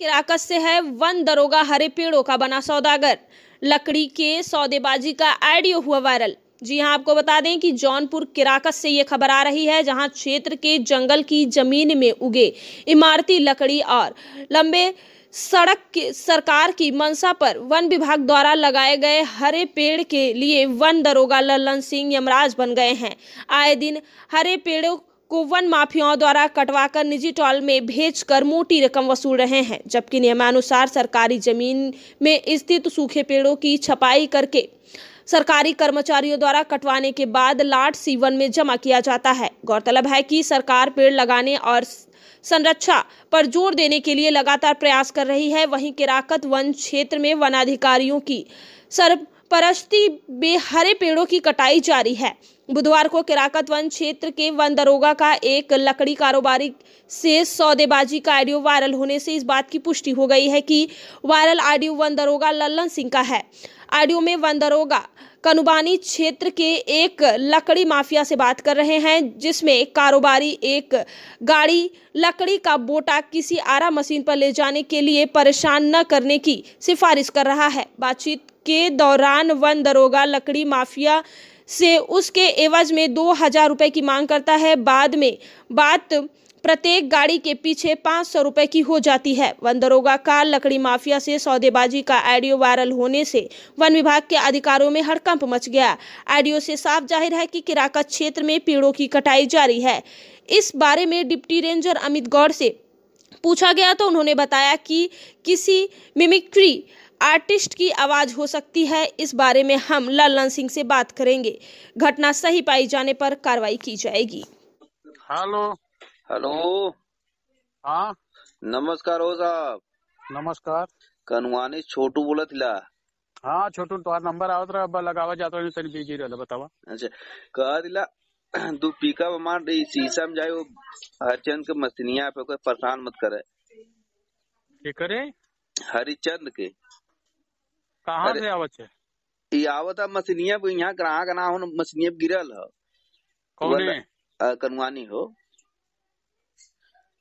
किराकत से है वन दरोगा हरे पेड़ों का बना सौदागर लकड़ी के सौदेबाजी का आइडियो हुआ वायरल जी हाँ आपको बता दें कि जौनपुर किराकत से ये खबर आ रही है जहां क्षेत्र के जंगल की जमीन में उगे इमारती लकड़ी और लंबे सड़क के सरकार की मंशा पर वन विभाग द्वारा लगाए गए हरे पेड़ के लिए वन दरोगा ललन सिंह यमराज बन गए हैं आए दिन हरे पेड़ों को वन माफियाओं द्वारा कटवाकर निजी टॉल में भेजकर मोटी रकम वसूल रहे हैं जबकि नियमानुसार सरकारी जमीन में स्थित सूखे पेड़ों की छपाई करके सरकारी कर्मचारियों द्वारा कटवाने के बाद लाट सीवन में जमा किया जाता है गौरतलब है कि सरकार पेड़ लगाने और संरक्षा पर जोर देने के लिए लगातार प्रयास कर रही है वहीं किराकत वन क्षेत्र में वनाधिकारियों की सरपरस्ती बेहरे पेड़ों की कटाई जारी है बुधवार को किराकत वन क्षेत्र के वन दरोगा का एक लकड़ी कारोबारी से सौदेबाजी का ऑडियो वायरल होने से इस बात की पुष्टि हो गई है कि वायरल ऑडियो वन दरोगा लल्लन सिंह का है ऑडियो में वन दरोगा कनुबानी क्षेत्र के एक लकड़ी माफिया से बात कर रहे हैं जिसमें कारोबारी एक गाड़ी लकड़ी का बोटा किसी आरा मशीन पर ले जाने के लिए परेशान न करने की सिफारिश कर रहा है बातचीत के दौरान वन दरोगा लकड़ी माफिया से उसके एवज में दो हज़ार रुपये की मांग करता है बाद में बात प्रत्येक गाड़ी के पीछे पाँच सौ रुपये की हो जाती है वन दरोगा कार लकड़ी माफिया से सौदेबाजी का आइडियो वायरल होने से वन विभाग के अधिकारियों में हड़कंप मच गया आइडियो से साफ जाहिर है कि किराका क्षेत्र में पेड़ों की कटाई जारी है इस बारे में डिप्टी रेंजर अमित गौड़ से पूछा गया तो उन्होंने बताया कि किसी मिमिक्री आर्टिस्ट की आवाज़ हो सकती है इस बारे में हम लल्लन सिंह से बात करेंगे घटना सही पाई जाने पर कार्रवाई की जाएगी हेलो हेलो हाँ नमस्कार हो साहब नमस्कार कनवानी छोटू बोला थी हाँ छोटू तुम्हारा तो नंबर आवत रहा लगावा जाता है सर बतावा अच्छा कह दिला दू पीका मार दे शीशा में जाए हरिचंद हरचंद के मस्तनिया पे कोई परेशान मत करे के करे हरिचंद के कहाँ से आवत है ये आवत है मसनिया यहाँ ग्राहक ना हो मसनिया गिरल हो कौन है कनुआनी हो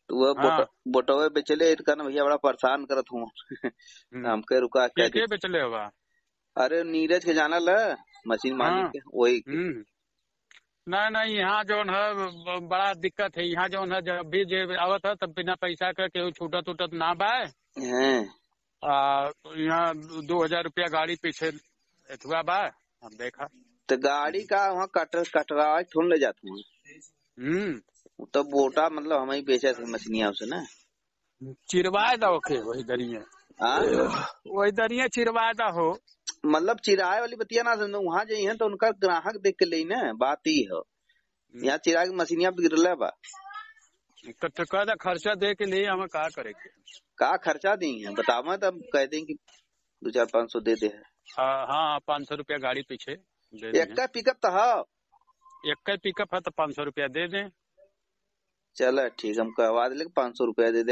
तो वह हाँ। बोटवे बेचले तो ना भैया बड़ा परेशान करत हूँ हम्म। हम कह रुका क्या के बेचले होगा अरे नीरज के जाना ल मशीन हाँ। मालिक हाँ। के वही नहीं हम्म। नहीं यहाँ जो है बड़ा दिक्कत है यहाँ जो है जब भी जब आवत है तब बिना पैसा के छूटत उटत ना बाय यहाँ दो हजार रुपया गाड़ी पीछे एथुआ बा हम देखा तो गाड़ी का वहाँ कट कटरा थोन ले जाते हूँ हम्म। तो बोटा मतलब हम ही बेचा थे मछलियाँ उसे ना चिरवाए दा ओके वही दरिया वही दरिया चिरवाए दा हो मतलब चिराए वाली बतिया ना समझो तो वहाँ जाइए तो उनका ग्राहक देख के ले ना बात ही हो हम्म। यहाँ चिराग मछलियाँ गिरला बा तो, तो कदा खर्चा दे के लिए हम का के का खर्चा दी है बतावा तब तो कह दें कि दो चार पाँच सौ दे दे है हाँ पाँच सौ रूपया गाड़ी पीछे एक पिकअप तो हा एक पिकअप है तो पाँच सौ रूपया दे दे चलो ठीक हम कहवा दे पाँच सौ रूपया दे दे